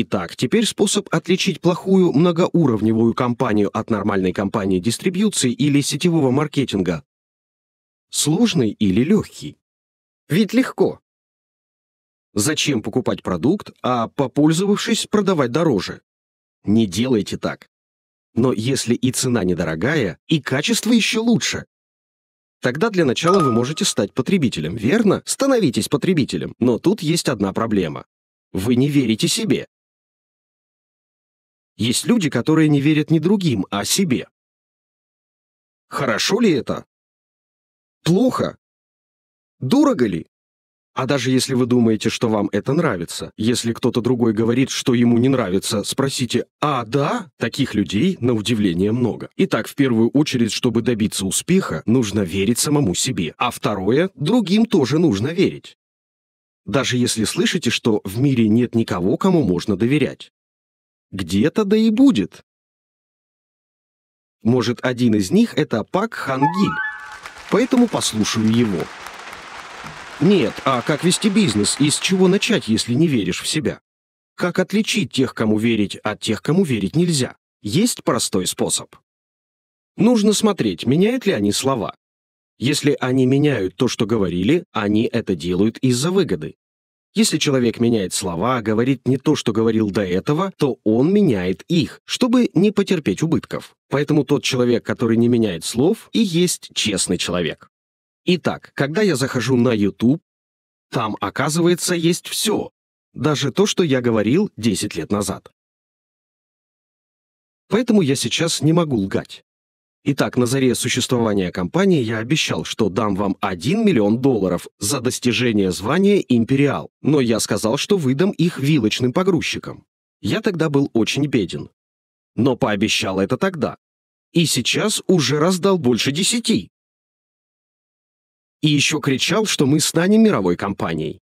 Итак, теперь способ отличить плохую многоуровневую кампанию от нормальной кампании дистрибьюции или сетевого маркетинга. Сложный или легкий? Ведь легко. Зачем покупать продукт, а попользовавшись, продавать дороже? Не делайте так. Но если и цена недорогая, и качество еще лучше. Тогда для начала вы можете стать потребителем, верно? Становитесь потребителем. Но тут есть одна проблема. Вы не верите себе. Есть люди, которые не верят ни другим, а себе. Хорошо ли это? Плохо? Дорого ли? А даже если вы думаете, что вам это нравится, если кто-то другой говорит, что ему не нравится, спросите «А, да?» Таких людей, на удивление, много. Итак, в первую очередь, чтобы добиться успеха, нужно верить самому себе. А второе – другим тоже нужно верить. Даже если слышите, что в мире нет никого, кому можно доверять. Где-то да и будет. Может, один из них — это Пак Хангиль. Поэтому послушаю его. Нет, а как вести бизнес и с чего начать, если не веришь в себя? Как отличить тех, кому верить, от тех, кому верить нельзя? Есть простой способ. Нужно смотреть, меняют ли они слова. Если они меняют то, что говорили, они это делают из-за выгоды. Если человек меняет слова, говорит не то, что говорил до этого, то он меняет их, чтобы не потерпеть убытков. Поэтому тот человек, который не меняет слов, и есть честный человек. Итак, когда я захожу на YouTube, там, оказывается, есть все. Даже то, что я говорил 10 лет назад. Поэтому я сейчас не могу лгать. Итак, на заре существования компании я обещал, что дам вам 1 миллион долларов за достижение звания «Империал», но я сказал, что выдам их вилочным погрузчикам. Я тогда был очень беден. Но пообещал это тогда. И сейчас уже раздал больше десяти. И еще кричал, что мы станем мировой компанией.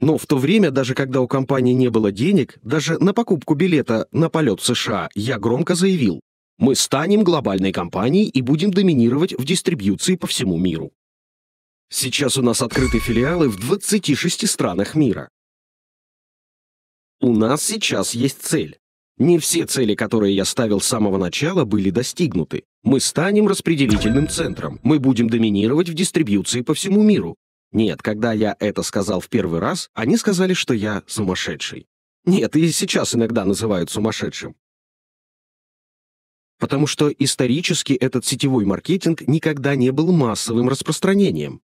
Но в то время, даже когда у компании не было денег, даже на покупку билета на полет в США, я громко заявил, мы станем глобальной компанией и будем доминировать в дистрибьюции по всему миру. Сейчас у нас открыты филиалы в 26 странах мира. У нас сейчас есть цель. Не все цели, которые я ставил с самого начала, были достигнуты. Мы станем распределительным центром. Мы будем доминировать в дистрибьюции по всему миру. Нет, когда я это сказал в первый раз, они сказали, что я сумасшедший. Нет, и сейчас иногда называют сумасшедшим. Потому что исторически этот сетевой маркетинг никогда не был массовым распространением.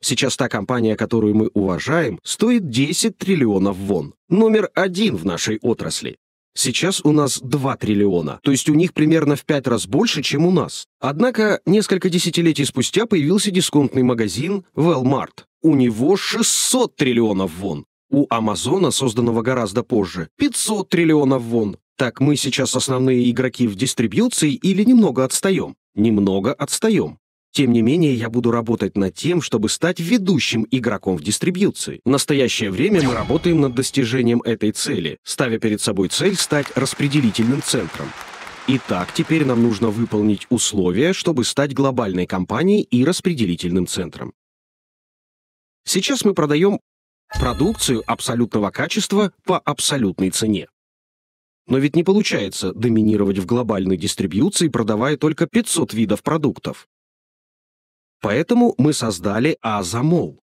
Сейчас та компания, которую мы уважаем, стоит 10 триллионов вон. Номер один в нашей отрасли. Сейчас у нас 2 триллиона, то есть у них примерно в 5 раз больше, чем у нас. Однако, несколько десятилетий спустя появился дисконтный магазин Walmart. У него 600 триллионов вон. У Амазона, созданного гораздо позже, 500 триллионов вон. Так мы сейчас основные игроки в дистрибьюции или немного отстаем? Немного отстаем. Тем не менее, я буду работать над тем, чтобы стать ведущим игроком в дистрибьюции. В настоящее время мы работаем над достижением этой цели, ставя перед собой цель стать распределительным центром. Итак, теперь нам нужно выполнить условия, чтобы стать глобальной компанией и распределительным центром. Сейчас мы продаем продукцию абсолютного качества по абсолютной цене. Но ведь не получается доминировать в глобальной дистрибьюции, продавая только 500 видов продуктов. Поэтому мы создали Азамол.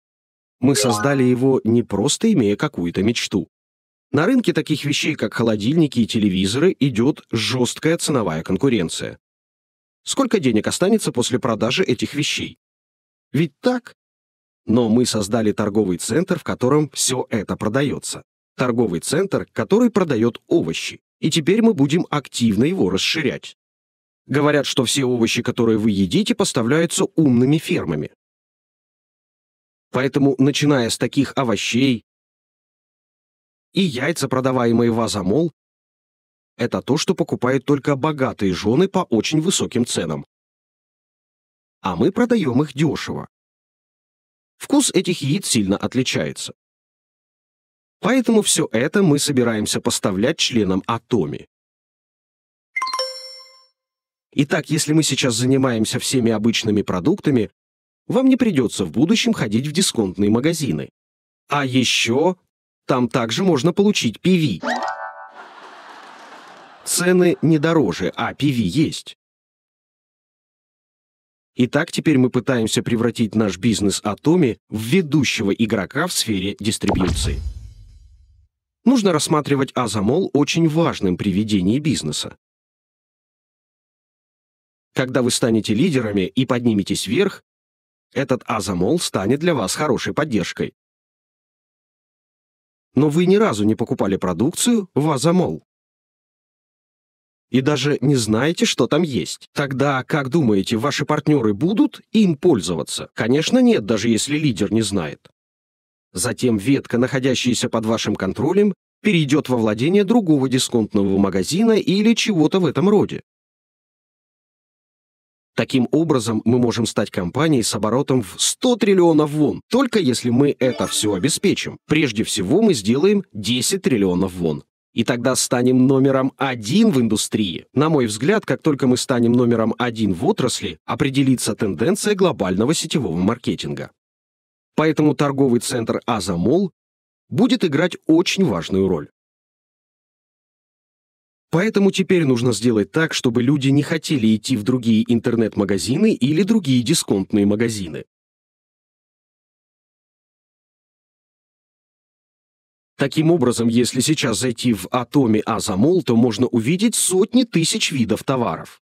Мы создали его не просто имея какую-то мечту. На рынке таких вещей, как холодильники и телевизоры, идет жесткая ценовая конкуренция. Сколько денег останется после продажи этих вещей? Ведь так? Но мы создали торговый центр, в котором все это продается. Торговый центр, который продает овощи и теперь мы будем активно его расширять. Говорят, что все овощи, которые вы едите, поставляются умными фермами. Поэтому, начиная с таких овощей и яйца, продаваемые в Азамол, это то, что покупают только богатые жены по очень высоким ценам. А мы продаем их дешево. Вкус этих яиц сильно отличается. Поэтому все это мы собираемся поставлять членам Атоми. Итак, если мы сейчас занимаемся всеми обычными продуктами, вам не придется в будущем ходить в дисконтные магазины. А еще там также можно получить PV. Цены не дороже, а PV есть. Итак, теперь мы пытаемся превратить наш бизнес Атоми в ведущего игрока в сфере дистрибьюции нужно рассматривать Азамол очень важным при ведении бизнеса. Когда вы станете лидерами и подниметесь вверх, этот Азамол станет для вас хорошей поддержкой. Но вы ни разу не покупали продукцию в Азамол. И даже не знаете, что там есть. Тогда, как думаете, ваши партнеры будут им пользоваться? Конечно, нет, даже если лидер не знает. Затем ветка, находящаяся под вашим контролем, перейдет во владение другого дисконтного магазина или чего-то в этом роде. Таким образом, мы можем стать компанией с оборотом в 100 триллионов вон, только если мы это все обеспечим. Прежде всего, мы сделаем 10 триллионов вон. И тогда станем номером один в индустрии. На мой взгляд, как только мы станем номером один в отрасли, определится тенденция глобального сетевого маркетинга. Поэтому торговый центр «Азамол» будет играть очень важную роль. Поэтому теперь нужно сделать так, чтобы люди не хотели идти в другие интернет-магазины или другие дисконтные магазины. Таким образом, если сейчас зайти в Атоми Азамол, то можно увидеть сотни тысяч видов товаров.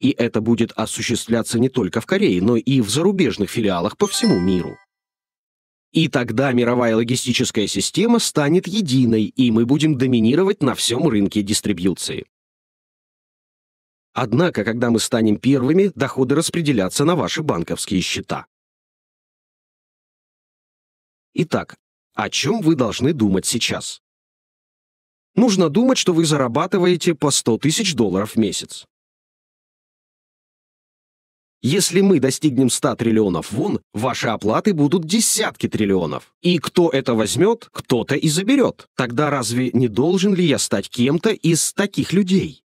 И это будет осуществляться не только в Корее, но и в зарубежных филиалах по всему миру. И тогда мировая логистическая система станет единой, и мы будем доминировать на всем рынке дистрибьюции. Однако, когда мы станем первыми, доходы распределятся на ваши банковские счета. Итак, о чем вы должны думать сейчас? Нужно думать, что вы зарабатываете по 100 тысяч долларов в месяц. Если мы достигнем 100 триллионов вон, ваши оплаты будут десятки триллионов. И кто это возьмет, кто-то и заберет. Тогда разве не должен ли я стать кем-то из таких людей?